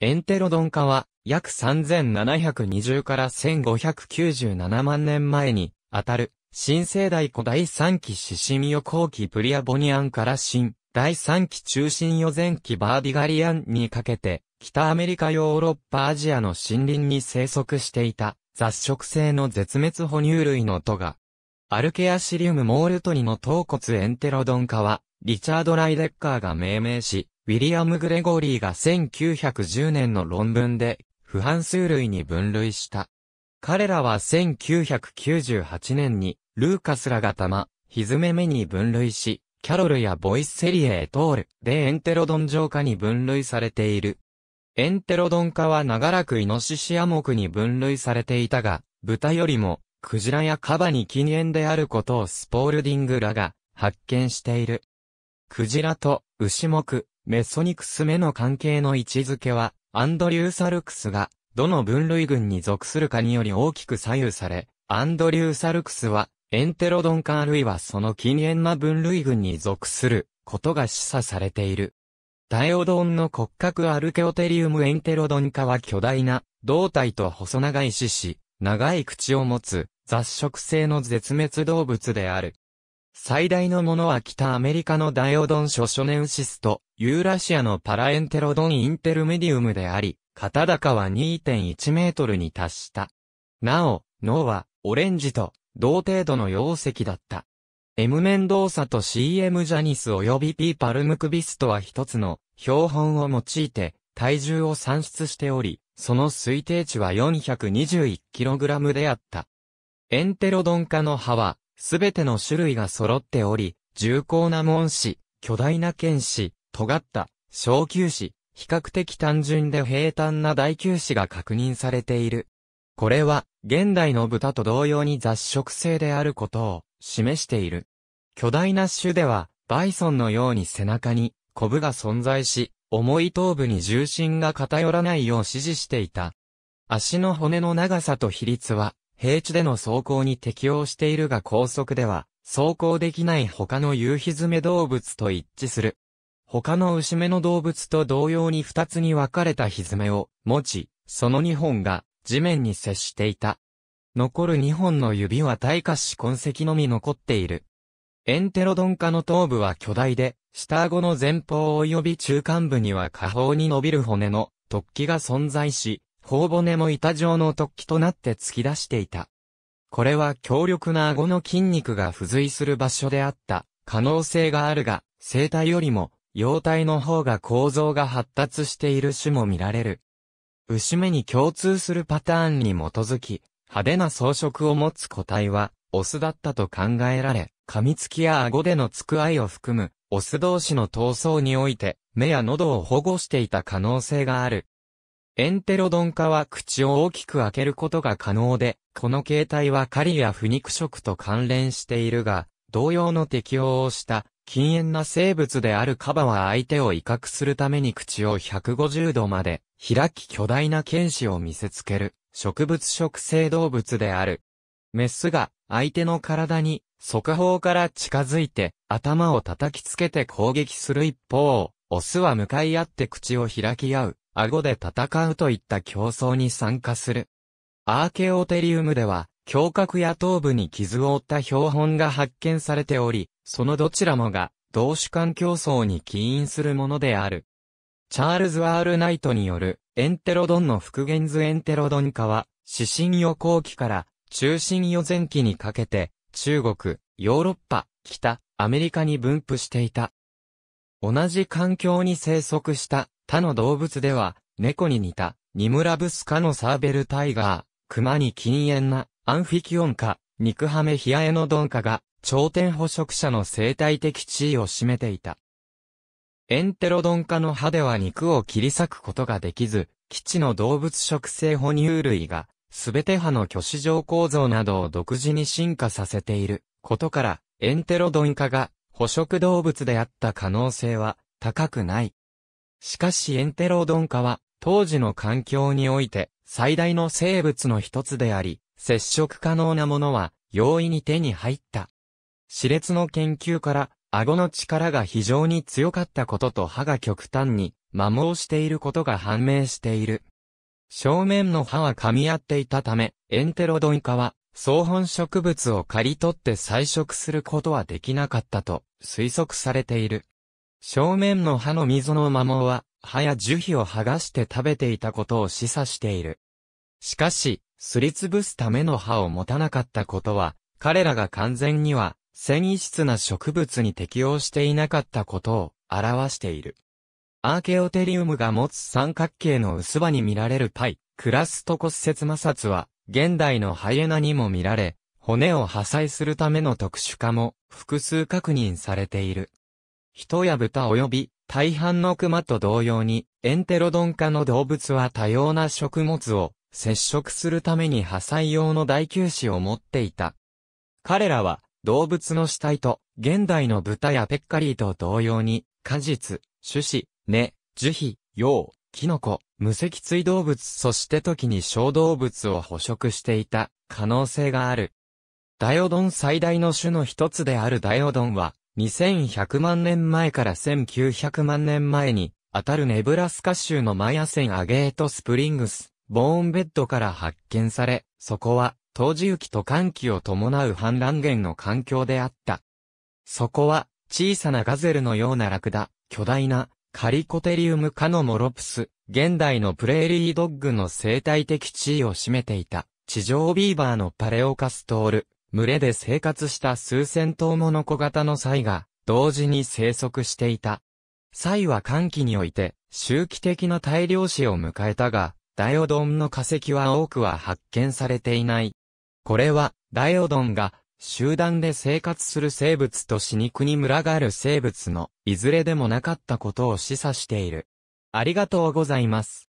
エンテロドン化は、約3720から1597万年前に、あたる、新生代古第3期シシミオ後期プリアボニアンから新、第3期中心予前期バーディガリアンにかけて、北アメリカヨーロッパアジアの森林に生息していた、雑食性の絶滅哺乳類のトガ。アルケアシリウムモールトニの頭骨エンテロドン化は、リチャード・ライデッカーが命名し、ウィリアム・グレゴリーが1910年の論文で、不反数類に分類した。彼らは1998年に、ルーカスらがマ、ひずめ目に分類し、キャロルやボイスセリエへトールでエンテロドン上下に分類されている。エンテロドン家は長らくイノシシア木に分類されていたが、豚よりも、クジラやカバに禁煙であることをスポールディングらが発見している。クジラと牛目、メソニクス目の関係の位置づけは、アンドリューサルクスが、どの分類群に属するかにより大きく左右され、アンドリューサルクスは、エンテロドンカあるいはその禁煙な分類群に属することが示唆されている。ダイオドンの骨格アルケオテリウムエンテロドンカは巨大な胴体と細長い四肢、長い口を持つ雑食性の絶滅動物である。最大のものは北アメリカのダイオドンショショネウシスと、ユーラシアのパラエンテロドンインテルメディウムであり、片高は2.1メートルに達した。なお、脳は、オレンジと、同程度の容積だった。エム動作と CM ジャニス及び P パルムクビスとは一つの標本を用いて体重を算出しており、その推定値は 421kg であった。エンテロドン化の歯はすべての種類が揃っており、重厚な紋子、巨大な剣子、尖った、小球子、比較的単純で平坦な大球子が確認されている。これは、現代の豚と同様に雑食性であることを示している。巨大な種では、バイソンのように背中に、コブが存在し、重い頭部に重心が偏らないよう指示していた。足の骨の長さと比率は、平地での走行に適応しているが高速では、走行できない他の夕日爪動物と一致する。他の牛目の動物と同様に二つに分かれた日ずめを持ち、その二本が地面に接していた。残る二本の指は退化し痕跡のみ残っている。エンテロドン科の頭部は巨大で、下顎の前方及び中間部には下方に伸びる骨の突起が存在し、頬骨も板状の突起となって突き出していた。これは強力な顎の筋肉が付随する場所であった可能性があるが、生体よりも、様体の方が構造が発達している種も見られる。牛目に共通するパターンに基づき、派手な装飾を持つ個体は、オスだったと考えられ、噛みつきや顎でのつくあいを含む、オス同士の闘争において、目や喉を保護していた可能性がある。エンテロドン化は口を大きく開けることが可能で、この形態は狩りや腐肉食と関連しているが、同様の適応をした禁煙な生物であるカバは相手を威嚇するために口を150度まで開き巨大な剣士を見せつける植物食性動物である。メスが相手の体に速報から近づいて頭を叩きつけて攻撃する一方、オスは向かい合って口を開き合う顎で戦うといった競争に参加する。アーケオテリウムでは、胸郭や頭部に傷を負った標本が発見されており、そのどちらもが、同種間競争に起因するものである。チャールズ・アール・ナイトによる、エンテロドンの復元図エンテロドン化は、死神予後期から、中心予前期にかけて、中国、ヨーロッパ、北、アメリカに分布していた。同じ環境に生息した他の動物では、猫に似た、ニムラブス科のサーベルタイガー、熊に禁煙な、アンフィキオン科、肉ハメヒアエノドン科が、頂点捕食者の生態的地位を占めていた。エンテロドン科の歯では肉を切り裂くことができず、基地の動物食性哺乳類が、すべて歯の巨子状構造などを独自に進化させていることから、エンテロドン科が捕食動物であった可能性は高くない。しかしエンテロドンカは、当時の環境において、最大の生物の一つであり、接触可能なものは、容易に手に入った。熾烈の研究から、顎の力が非常に強かったことと歯が極端に摩耗していることが判明している。正面の歯は噛み合っていたため、エンテロドンカは、草本植物を刈り取って採食することはできなかったと推測されている。正面の歯の溝の摩耗は、歯や樹皮を剥がして食べていたことを示唆している。しかし、すりつぶすための歯を持たなかったことは、彼らが完全には、繊維質な植物に適応していなかったことを表している。アーケオテリウムが持つ三角形の薄刃に見られるパイ、クラスト骨折摩擦は、現代のハイエナにも見られ、骨を破砕するための特殊化も複数確認されている。人や豚及び大半の熊と同様に、エンテロドン科の動物は多様な食物を接触するために破砕用の大球子を持っていた。彼らは動物の死体と現代の豚やペッカリーと同様に、果実、種子、根、樹皮、葉、キノコ、無脊椎動物そして時に小動物を捕食していた可能性がある。ダイオドン最大の種の一つであるダイオドンは、2100万年前から1900万年前に、当たるネブラスカ州のマヤンアゲートスプリングス、ボーンベッドから発見され、そこは、当時季と寒気を伴う氾濫源の環境であった。そこは、小さなガゼルのようなラクダ、巨大な、カリコテリウムカのモロプス、現代のプレーリードッグの生態的地位を占めていた、地上ビーバーのパレオカストール、群れで生活した数千頭もの小型のサイが、同時に生息していた。サイは寒気において、周期的な大量死を迎えたが、ダイオドンの化石は多くは発見されていない。これは、ダイオドンが、集団で生活する生物と死肉に群がる生物の、いずれでもなかったことを示唆している。ありがとうございます。